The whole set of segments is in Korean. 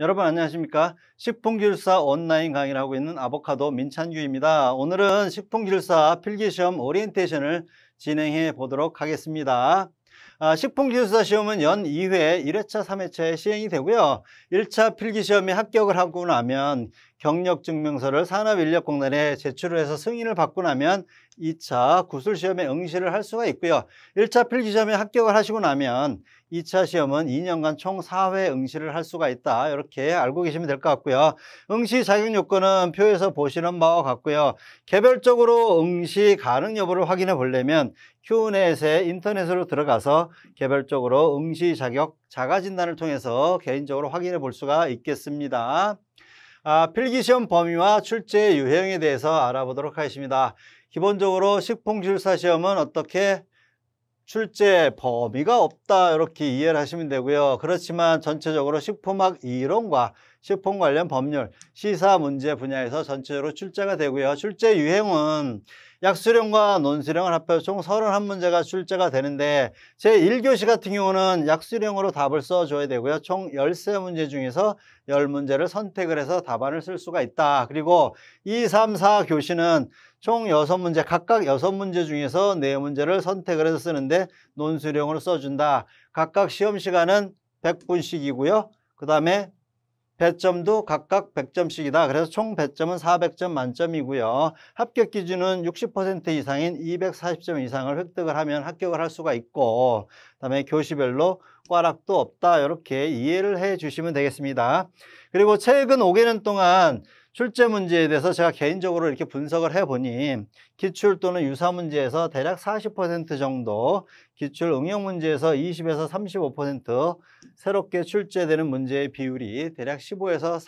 여러분 안녕하십니까 식품기술사 온라인 강의를 하고 있는 아보카도 민찬규입니다 오늘은 식품기술사 필기시험 오리엔테이션을 진행해 보도록 하겠습니다 아, 식품기술사 시험은 연 2회 1회차, 3회차에 시행이 되고요. 1차 필기시험에 합격을 하고 나면 경력증명서를 산업인력공단에 제출을 해서 승인을 받고 나면 2차 구술시험에 응시를 할 수가 있고요. 1차 필기시험에 합격을 하시고 나면 2차 시험은 2년간 총 4회 응시를 할 수가 있다. 이렇게 알고 계시면 될 것 같고요. 응시 자격 요건은 표에서 보시는 바와 같고요. 개별적으로 응시 가능 여부를 확인해 보려면 q n 에 인터넷으로 들어가서 개별적으로 응시 자격 자가 진단을 통해서 개인적으로 확인해 볼 수가 있겠습니다. 아, 필기시험 범위와 출제 유형에 대해서 알아보도록 하겠습니다. 기본적으로 식품기사 시험은 어떻게 출제 범위가 없다 이렇게 이해를 하시면 되고요. 그렇지만 전체적으로 식품학 이론과 식품 관련 법률, 시사 문제 분야에서 전체적으로 출제가 되고요. 출제 유형은 약수령과 논술령을 합해 총 31문제가 출제가 되는데 제1교시 같은 경우는 약수령으로 답을 써줘야 되고요. 총 13문제 중에서 10문제를 선택을 해서 답안을 쓸 수가 있다. 그리고 2, 3, 4교시는 총 6문제, 각각 6문제 중에서 4문제를 선택을 해서 쓰는데 논술령으로 써준다. 각각 시험 시간은 100분씩이고요. 그 다음에 배점도 각각 100점씩이다. 그래서 총 배점은 400점 만점이고요. 합격 기준은 60% 이상인 240점 이상을 획득을 하면 합격을 할 수가 있고 그다음에 교시별로 락과락도 없다 이렇게 이해를 해 주시면 되겠습니다. 그리고 최근 5개년 동안 출제 문제에 대해서 제가 개인적으로 이렇게 분석을 해보니 기출 또는 유사 문제에서 대략 40% 정도 기출 응용 문제에서 20에서 35% 새롭게 출제되는 문제의 비율이 대략 15에서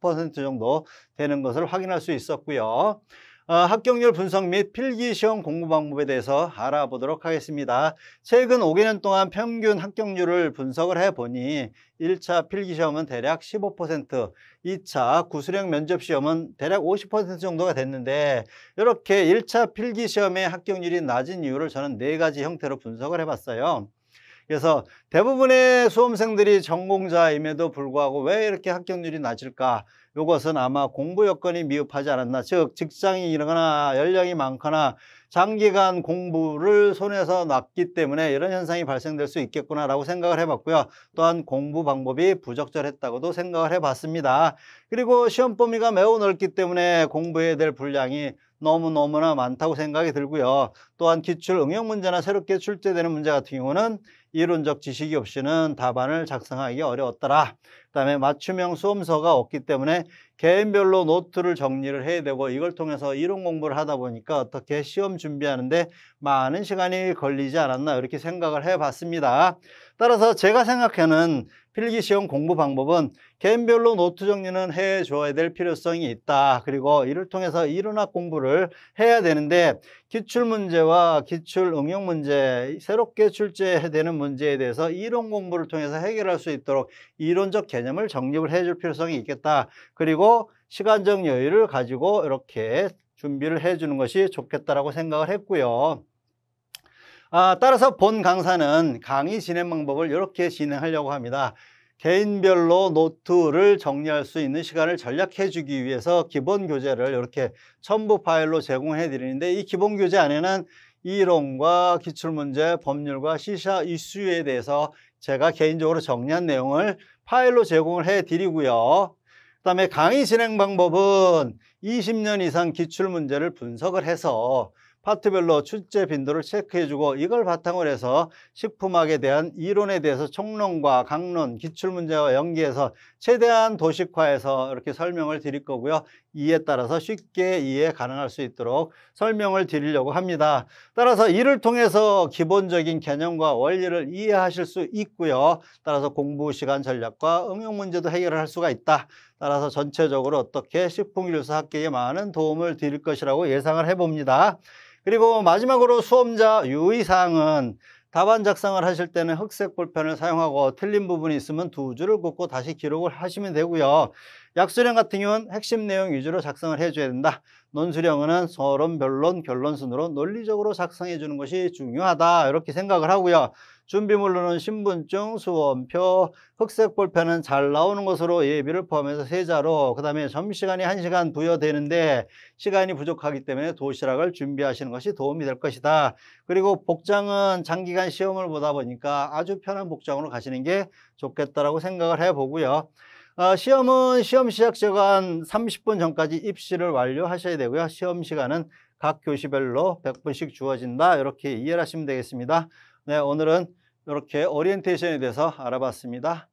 30% 정도 되는 것을 확인할 수 있었고요. 어, 합격률 분석 및 필기시험 공부 방법에 대해서 알아보도록 하겠습니다. 최근 5개년 동안 평균 합격률을 분석을 해보니 1차 필기시험은 대략 15%, 2차 구수령 면접시험은 대략 50% 정도가 됐는데 이렇게 1차 필기시험의 합격률이 낮은 이유를 저는 네 가지 형태로 분석을 해봤어요. 그래서 대부분의 수험생들이 전공자임에도 불구하고 왜 이렇게 합격률이 낮을까? 이것은 아마 공부 여건이 미흡하지 않았나 즉직장이이러거나 연령이 많거나 장기간 공부를 손에서 놨기 때문에 이런 현상이 발생될 수 있겠구나라고 생각을 해봤고요. 또한 공부 방법이 부적절했다고도 생각을 해봤습니다. 그리고 시험 범위가 매우 넓기 때문에 공부해야 될 분량이 너무너무나 많다고 생각이 들고요. 또한 기출 응용 문제나 새롭게 출제되는 문제 같은 경우는 이론적 지식이 없이는 답안을 작성하기 어려웠더라. 그다음에 맞춤형 수험서가 없기 때문에 개인별로 노트를 정리를 해야 되고 이걸 통해서 이론 공부를 하다 보니까 어떻게 시험 준비하는데 많은 시간이 걸리지 않았나 이렇게 생각을 해봤습니다. 따라서 제가 생각하는 필기 시험 공부 방법은 개인별로 노트 정리는 해줘야 될 필요성이 있다. 그리고 이를 통해서 이론학 공부를 해야 되는데 기출문제와 기출응용문제, 새롭게 출제되는 문제에 대해서 이론 공부를 통해서 해결할 수 있도록 이론적 개념을 정립을 해줄 필요성이 있겠다. 그리고 시간적 여유를 가지고 이렇게 준비를 해주는 것이 좋겠다라고 생각을 했고요. 아, 따라서 본 강사는 강의 진행 방법을 이렇게 진행하려고 합니다. 개인별로 노트를 정리할 수 있는 시간을 절약해 주기 위해서 기본 교재를 이렇게 첨부 파일로 제공해 드리는데 이 기본 교재 안에는 이론과 기출문제, 법률과 시사 이슈에 대해서 제가 개인적으로 정리한 내용을 파일로 제공을 해 드리고요. 그 다음에 강의 진행 방법은 20년 이상 기출문제를 분석을 해서 파트별로 출제 빈도를 체크해주고 이걸 바탕으로 해서 식품학에 대한 이론에 대해서 총론과 강론, 기출문제와 연계해서 최대한 도식화해서 이렇게 설명을 드릴 거고요. 이에 따라서 쉽게 이해 가능할 수 있도록 설명을 드리려고 합니다. 따라서 이를 통해서 기본적인 개념과 원리를 이해하실 수 있고요. 따라서 공부 시간 전략과 응용 문제도 해결할 수가 있다. 따라서 전체적으로 어떻게 식품유사 학계에 많은 도움을 드릴 것이라고 예상을 해봅니다. 그리고 마지막으로 수험자 유의사항은 답안 작성을 하실 때는 흑색 볼펜을 사용하고 틀린 부분이 있으면 두 줄을 긋고 다시 기록을 하시면 되고요. 약술형 같은 경우는 핵심 내용 위주로 작성을 해줘야 된다. 논술형은 서론, 변론, 결론 순으로 논리적으로 작성해 주는 것이 중요하다. 이렇게 생각을 하고요. 준비물로는 신분증, 수험표, 흑색 볼펜은 잘 나오는 것으로 예비를 포함해서 세자로 그 다음에 점심시간이 한시간 부여되는데 시간이 부족하기 때문에 도시락을 준비하시는 것이 도움이 될 것이다. 그리고 복장은 장기간 시험을 보다 보니까 아주 편한 복장으로 가시는 게 좋겠다라고 생각을 해보고요. 어, 시험은 시험 시작 시간 30분 전까지 입시를 완료하셔야 되고요. 시험 시간은 각 교시별로 100분씩 주어진다. 이렇게 이해를 하시면 되겠습니다. 네, 오늘은 이렇게 오리엔테이션에 대해서 알아봤습니다.